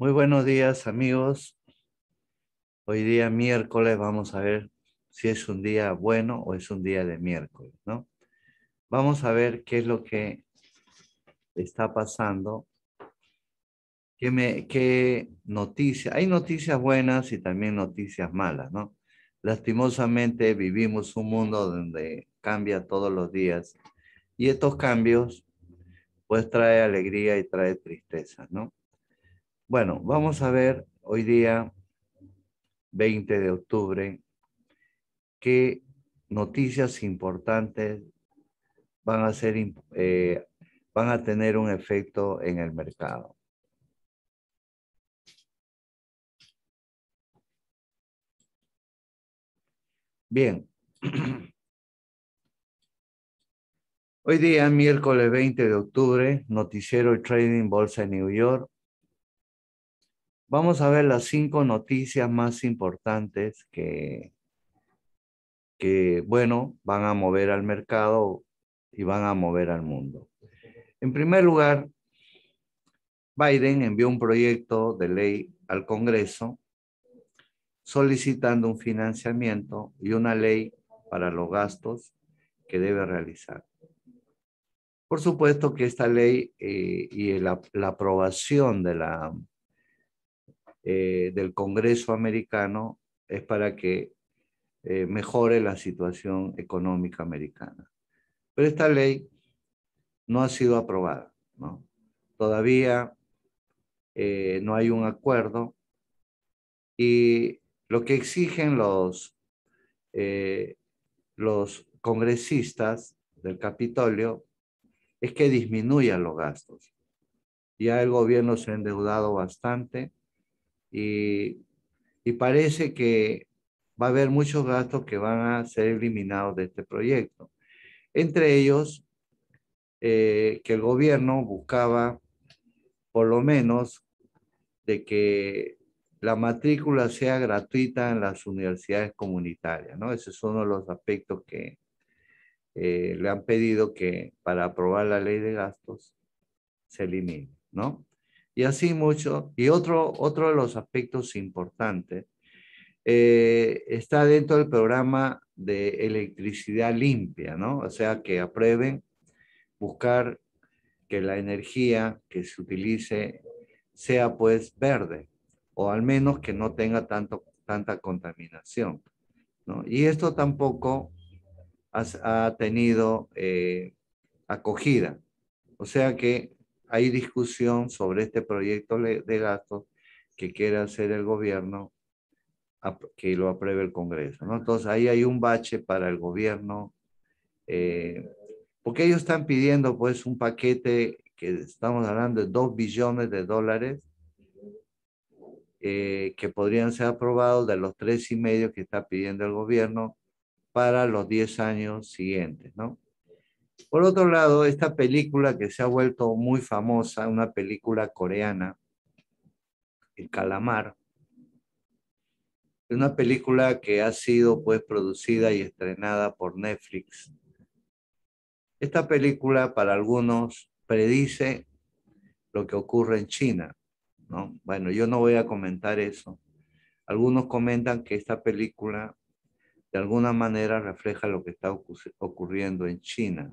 Muy buenos días amigos. Hoy día miércoles vamos a ver si es un día bueno o es un día de miércoles, ¿no? Vamos a ver qué es lo que está pasando. ¿Qué, qué noticias? Hay noticias buenas y también noticias malas, ¿no? Lastimosamente vivimos un mundo donde cambia todos los días y estos cambios pues trae alegría y trae tristeza, ¿no? Bueno, vamos a ver hoy día, 20 de octubre, qué noticias importantes van a, eh, van a tener un efecto en el mercado. Bien. Hoy día, miércoles 20 de octubre, noticiero Trading Bolsa de New York, Vamos a ver las cinco noticias más importantes que, que, bueno, van a mover al mercado y van a mover al mundo. En primer lugar, Biden envió un proyecto de ley al Congreso solicitando un financiamiento y una ley para los gastos que debe realizar. Por supuesto que esta ley eh, y la, la aprobación de la, eh, del Congreso americano es para que eh, mejore la situación económica americana. Pero esta ley no ha sido aprobada. Todavía eh, no hay un acuerdo y lo que exigen los, los congresistas del Capitolio es que disminuyan los gastos. Ya el gobierno se ha endeudado bastante y, parece que va a haber muchos gastos que van a ser eliminados de este proyecto. Entre ellos, eh, que el gobierno buscaba por lo menos de que la matrícula sea gratuita en las universidades comunitarias, ¿no? Ese es uno de los aspectos que eh, le han pedido que para aprobar la ley de gastos se elimine, ¿no? y así mucho. Y otro, otro de los aspectos importantes eh, está dentro del programa de electricidad limpia, ¿no? O sea, que aprueben buscar que la energía que se utilice sea pues verde o al menos que no tenga tanto, tanta contaminación. ¿no? Y esto tampoco ha tenido eh, acogida. O sea que hay discusión sobre este proyecto de gastos que quiere hacer el gobierno que lo apruebe el Congreso. ¿no? Entonces ahí hay un bache para el gobierno, eh, porque ellos están pidiendo pues un paquete que estamos hablando de 2 billones de dólares eh, que podrían ser aprobados de los tres y medio que está pidiendo el gobierno para los 10 años siguientes, ¿no? Por otro lado, esta película que se ha vuelto muy famosa, una película coreana, El Calamar, es una película que ha sido pues producida y estrenada por Netflix. Esta película para algunos predice lo que ocurre en China, ¿no? Bueno, yo no voy a comentar eso. Algunos comentan que esta película de alguna manera refleja lo que está ocurriendo en China.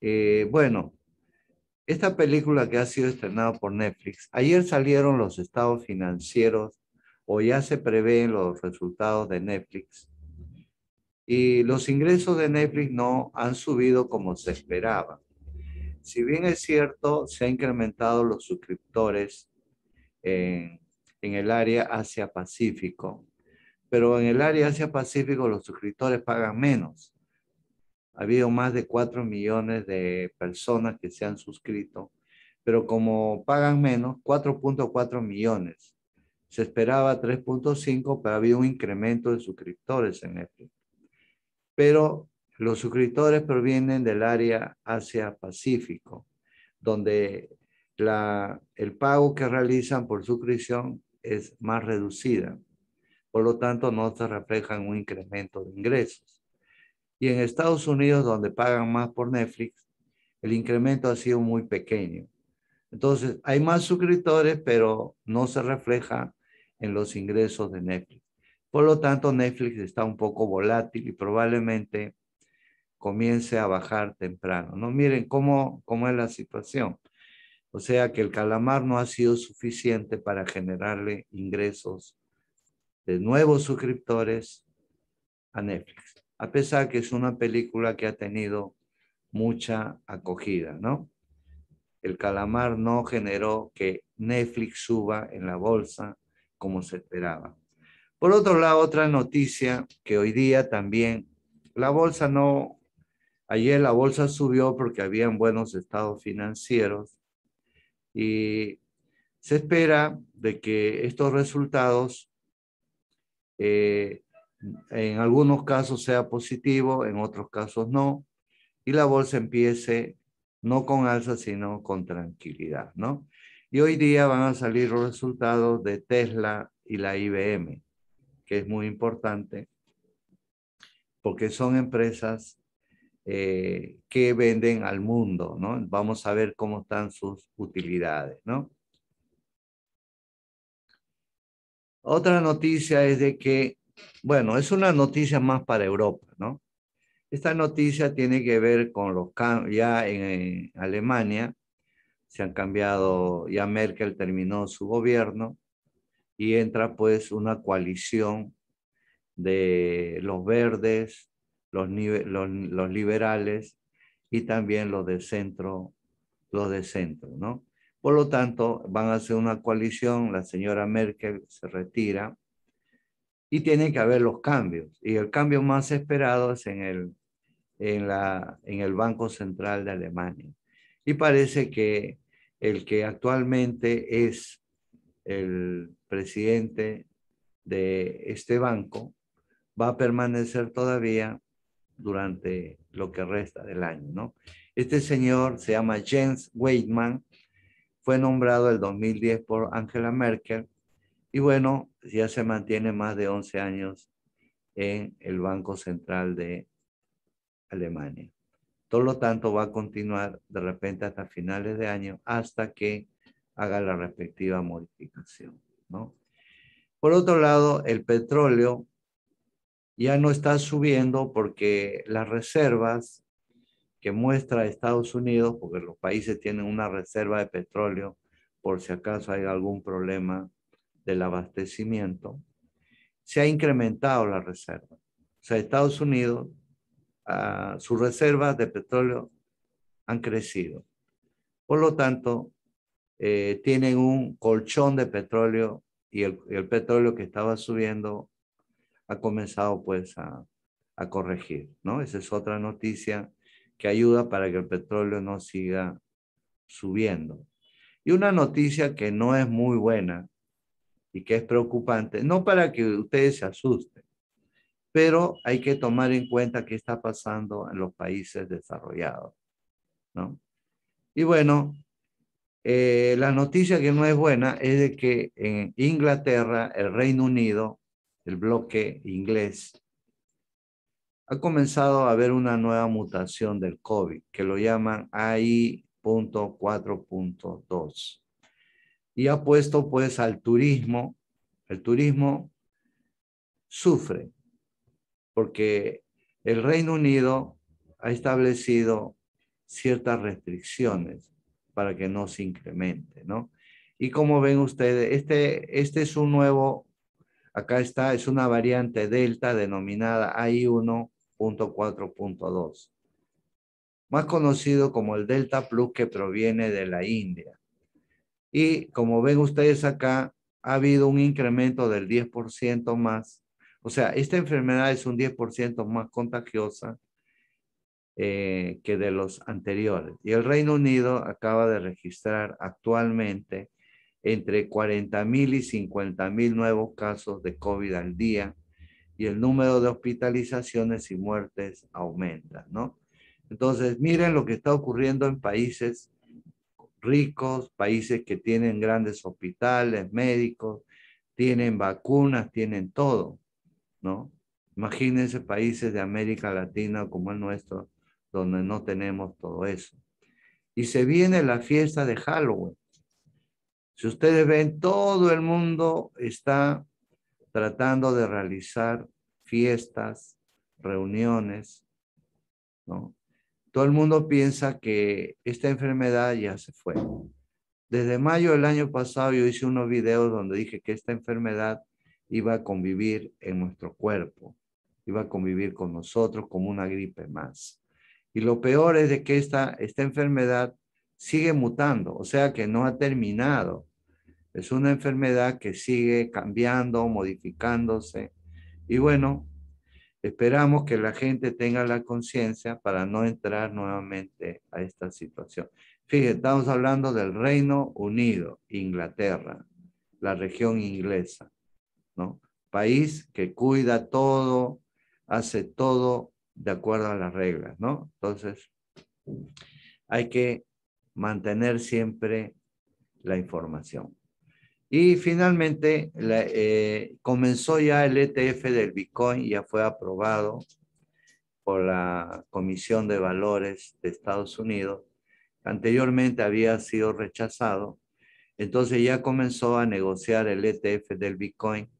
Eh, bueno, esta película que ha sido estrenada por Netflix, ayer salieron los estados financieros o ya se prevén los resultados de Netflix y los ingresos de Netflix no han subido como se esperaba. Si bien es cierto, se han incrementado los suscriptores en, en el área Asia-Pacífico, pero en el área Asia-Pacífico los suscriptores pagan menos ha habido más de 4 millones de personas que se han suscrito, pero como pagan menos, 4.4 millones. Se esperaba 3.5, pero había un incremento de suscriptores en Netflix. Pero los suscriptores provienen del área Asia-Pacífico, donde la, el pago que realizan por suscripción es más reducida. Por lo tanto, no se reflejan un incremento de ingresos. Y en Estados Unidos, donde pagan más por Netflix, el incremento ha sido muy pequeño. Entonces, hay más suscriptores, pero no se refleja en los ingresos de Netflix. Por lo tanto, Netflix está un poco volátil y probablemente comience a bajar temprano. No miren cómo, cómo es la situación. O sea que el calamar no ha sido suficiente para generarle ingresos de nuevos suscriptores a Netflix a pesar que es una película que ha tenido mucha acogida, ¿no? El calamar no generó que Netflix suba en la bolsa como se esperaba. Por otro lado, otra noticia que hoy día también, la bolsa no, ayer la bolsa subió porque habían buenos estados financieros y se espera de que estos resultados eh, en algunos casos sea positivo, en otros casos no, y la bolsa empiece no con alza, sino con tranquilidad, ¿no? Y hoy día van a salir los resultados de Tesla y la IBM, que es muy importante, porque son empresas eh, que venden al mundo, ¿no? Vamos a ver cómo están sus utilidades, ¿no? Otra noticia es de que bueno, es una noticia más para Europa, ¿no? Esta noticia tiene que ver con los cambios, ya en eh, Alemania se han cambiado, ya Merkel terminó su gobierno y entra pues una coalición de los verdes, los, liberales y también los de centro, los de centro, ¿no? Por lo tanto, van a hacer una coalición, la señora Merkel se retira y tienen que haber los cambios. Y el cambio más esperado es en el, en la, en el Banco Central de Alemania. Y parece que el que actualmente es el presidente de este banco va a permanecer todavía durante lo que resta del año, Este señor se llama Jens Weidmann, fue nombrado el 2010 por Angela Merkel y bueno, ya se mantiene más de 11 años en el Banco Central de Alemania. Todo lo tanto va a continuar de repente hasta finales de año, hasta que haga la respectiva modificación. Por otro lado, el petróleo ya no está subiendo porque las reservas que muestra Estados Unidos, porque los países tienen una reserva de petróleo por si acaso hay algún problema del abastecimiento, se ha incrementado la reserva. O sea, Estados Unidos, ah, sus reservas de petróleo han crecido. Por lo tanto, eh, tienen un colchón de petróleo y el, petróleo que estaba subiendo ha comenzado pues a, corregir, ¿no? Esa es otra noticia que ayuda para que el petróleo no siga subiendo. Y una noticia que no es muy buena y que es preocupante, no para que ustedes se asusten, pero hay que tomar en cuenta qué está pasando en los países desarrollados, ¿no? Y bueno, eh, la noticia que no es buena es de que en Inglaterra, el Reino Unido, el bloque inglés, ha comenzado a haber una nueva mutación del COVID, que lo llaman AI.4.2. Y ha puesto pues al turismo el turismo sufre porque el Reino Unido ha establecido ciertas restricciones para que no se incremente, ¿no? Y como ven ustedes, este, este es un nuevo, acá está, es una variante delta denominada AI1.4.2, más conocido como el Delta Plus que proviene de la India. Y como ven ustedes acá, ha habido un incremento del 10% más. O sea, esta enfermedad es un 10% más contagiosa eh, que de los anteriores. Y el Reino Unido acaba de registrar actualmente entre 40.000 y 50.000 nuevos casos de COVID al día y el número de hospitalizaciones y muertes aumenta, ¿no? Entonces, miren lo que está ocurriendo en países ricos, países que tienen grandes hospitales, médicos, tienen vacunas, tienen todo, ¿no? Imagínense países de América Latina como el nuestro, donde no tenemos todo eso. Y se viene la fiesta de Halloween. Si ustedes ven, todo el mundo está tratando de realizar fiestas, reuniones, ¿no? Todo el mundo piensa que esta enfermedad ya se fue. Desde mayo del año pasado yo hice unos videos donde dije que esta enfermedad iba a convivir en nuestro cuerpo, iba a convivir con nosotros como una gripe más. Y lo peor es de que esta, esta enfermedad sigue mutando, o sea que no ha terminado. Es una enfermedad que sigue cambiando, modificándose. Y bueno, Esperamos que la gente tenga la conciencia para no entrar nuevamente a esta situación. Fíjense, estamos hablando del Reino Unido, Inglaterra, la región inglesa, ¿no? País que cuida todo, hace todo de acuerdo a las reglas, ¿no? Entonces, hay que mantener siempre la información. Y finalmente eh, comenzó ya el ETF del Bitcoin, ya fue aprobado por la Comisión de Valores de Estados Unidos. Anteriormente había sido rechazado. Entonces ya comenzó a negociar el ETF del Bitcoin.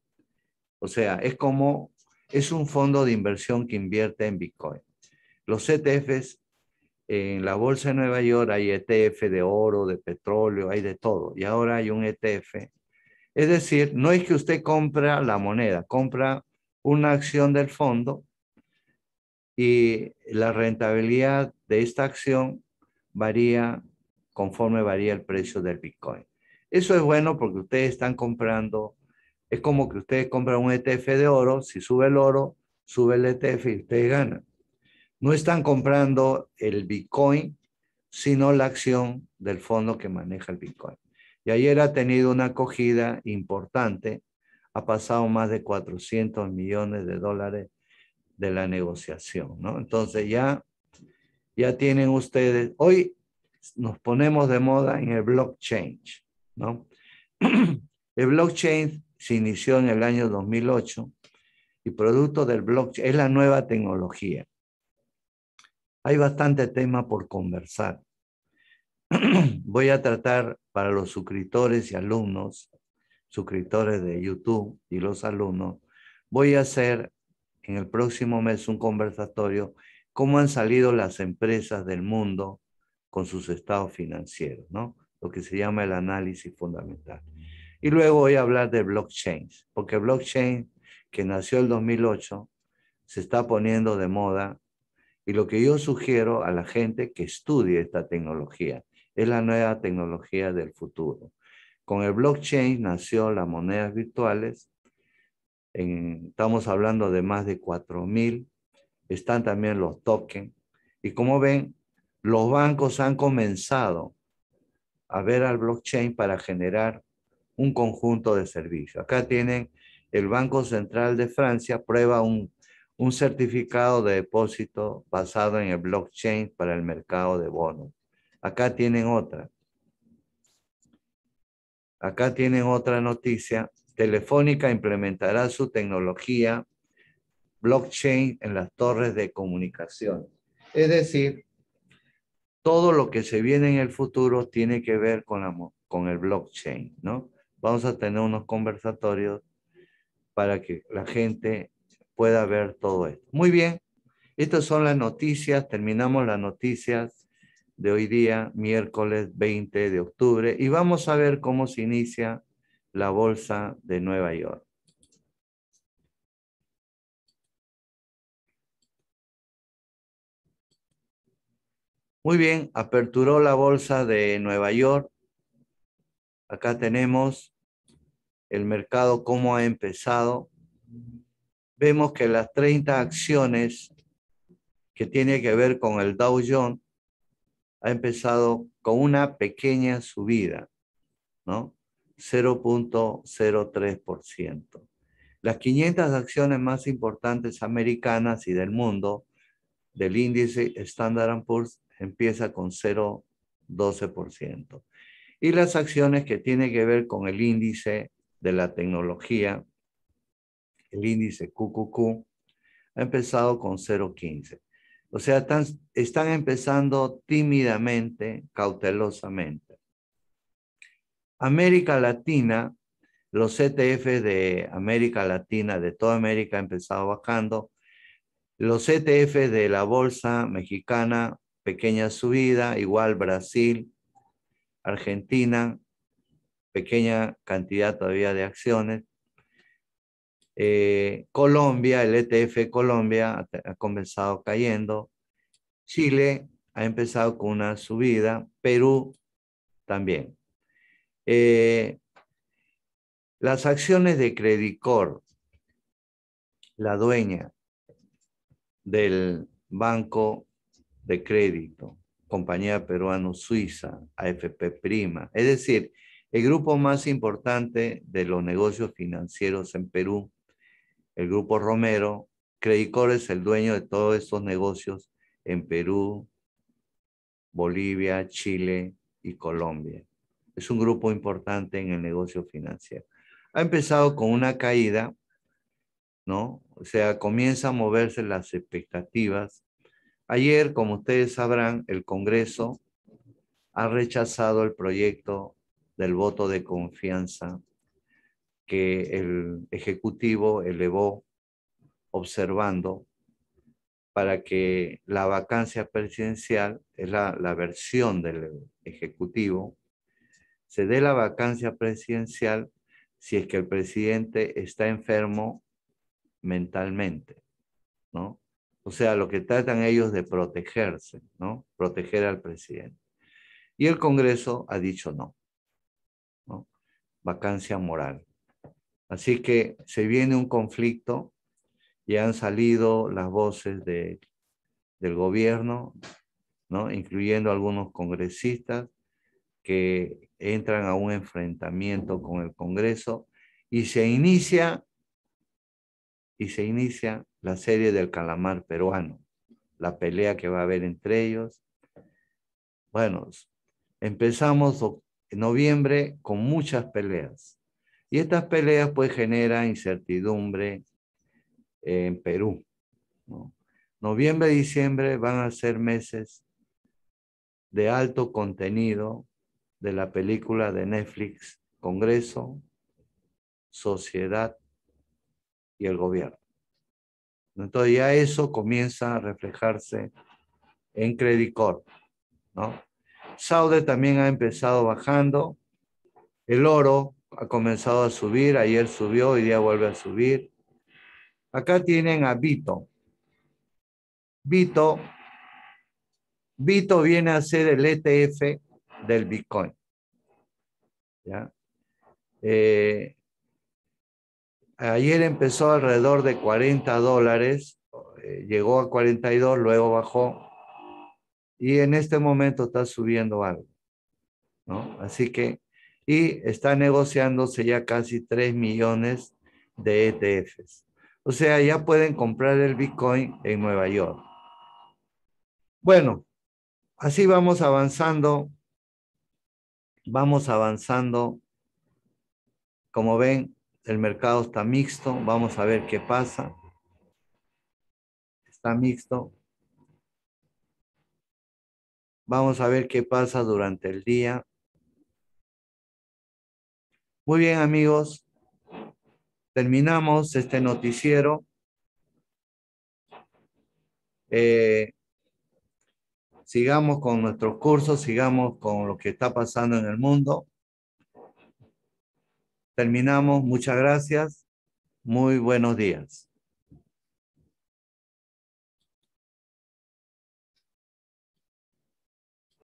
O sea, es como, es un fondo de inversión que invierte en Bitcoin. Los ETFs en la bolsa de Nueva York hay ETF de oro, de petróleo, hay de todo. Y ahora hay un ETF. Es decir, no es que usted compra la moneda, compra una acción del fondo y la rentabilidad de esta acción varía conforme varía el precio del Bitcoin. Eso es bueno porque ustedes están comprando, es como que ustedes compran un ETF de oro, si sube el oro, sube el ETF y ustedes ganan. No están comprando el Bitcoin, sino la acción del fondo que maneja el Bitcoin. Y ayer ha tenido una acogida importante, ha pasado más de 400 millones de dólares de la negociación, ¿no? Entonces ya, ya tienen ustedes, hoy nos ponemos de moda en el blockchain, ¿no? El blockchain se inició en el año 2008 y producto del blockchain es la nueva tecnología. Hay bastante tema por conversar. Voy a tratar para los suscriptores y alumnos, suscriptores de YouTube y los alumnos, voy a hacer en el próximo mes un conversatorio cómo han salido las empresas del mundo con sus estados financieros, ¿no? Lo que se llama el análisis fundamental. Y luego voy a hablar de blockchain, porque blockchain, que nació el 2008, se está poniendo de moda y lo que yo sugiero a la gente que estudie esta tecnología es la nueva tecnología del futuro. Con el blockchain nació las monedas virtuales. estamos hablando de más de 4.000. Están también los tokens. Y como ven, los bancos han comenzado a ver al blockchain para generar un conjunto de servicios. Acá tienen el Banco Central de Francia, prueba un un certificado de depósito basado en el blockchain para el mercado de bonos. Acá tienen otra. Acá tienen otra noticia. Telefónica implementará su tecnología blockchain en las torres de comunicación. Es decir, todo lo que se viene en el futuro tiene que ver con, con el blockchain, ¿no? Vamos a tener unos conversatorios para que la gente pueda ver todo esto. Muy bien, estas son las noticias, terminamos las noticias de hoy día, miércoles 20 de octubre, y vamos a ver cómo se inicia la bolsa de Nueva York. Muy bien, aperturó la bolsa de Nueva York. Acá tenemos el mercado, cómo ha empezado vemos que las 30 acciones que tiene que ver con el Dow Jones ha empezado con una pequeña subida, ¿no? 0.03%. Las 500 acciones más importantes americanas y del mundo del índice Standard Poor's empieza con 0.12%. Y las acciones que tienen que ver con el índice de la tecnología el índice QQQ, ha empezado con 0.15. O sea, están, empezando tímidamente, cautelosamente. América Latina, los ETF de América Latina, de toda América, ha empezado bajando. Los ETF de la bolsa mexicana, pequeña subida, igual Brasil, Argentina, pequeña cantidad todavía de acciones. Eh, Colombia, el ETF Colombia ha, comenzado cayendo. Chile ha empezado con una subida. Perú también. Eh, las acciones de Credicor, la dueña del Banco de Crédito, Compañía Peruano-Suiza, AFP Prima, es decir, el grupo más importante de los negocios financieros en Perú, el grupo Romero. Credicor es el dueño de todos estos negocios en Perú, Bolivia, Chile y Colombia. Es un grupo importante en el negocio financiero. Ha empezado con una caída, ¿no? O sea, comienza a moverse las expectativas. Ayer, como ustedes sabrán, el Congreso ha rechazado el proyecto del voto de confianza que el Ejecutivo elevó observando para que la vacancia presidencial, es la, versión del Ejecutivo, se dé la vacancia presidencial si es que el presidente está enfermo mentalmente, ¿no? O sea, lo que tratan ellos de protegerse, ¿no? Proteger al presidente. Y el Congreso ha dicho no, ¿no? Vacancia moral. Así que se viene un conflicto y han salido las voces del gobierno, ¿no? incluyendo algunos congresistas que entran a un enfrentamiento con el Congreso y se inicia y se inicia la serie del calamar peruano, la pelea que va a haber entre ellos. Bueno, empezamos en noviembre con muchas peleas. Y estas peleas pues generan incertidumbre en Perú. Noviembre y diciembre van a ser meses de alto contenido de la película de Netflix, Congreso, Sociedad y el Gobierno. Entonces ya eso comienza a reflejarse en Credit Corp. ¿no? también ha empezado bajando. El oro ha comenzado a subir, ayer subió, hoy día vuelve a subir. Acá tienen a Vito. Vito, Vito viene a ser el ETF del Bitcoin. ¿Ya? Eh, ayer empezó alrededor de 40 dólares, eh, llegó a 42, luego bajó y en este momento está subiendo algo. ¿no? Así que y está negociándose ya casi 3 millones de ETFs. O sea, ya pueden comprar el Bitcoin en Nueva York. Bueno, así vamos avanzando, vamos avanzando. Como ven, el mercado está mixto, vamos a ver qué pasa. Está mixto. Vamos a ver qué pasa durante el día. Muy bien, amigos. Terminamos este noticiero. Eh, sigamos con nuestros cursos, sigamos con lo que está pasando en el mundo. Terminamos. Muchas gracias. Muy buenos días.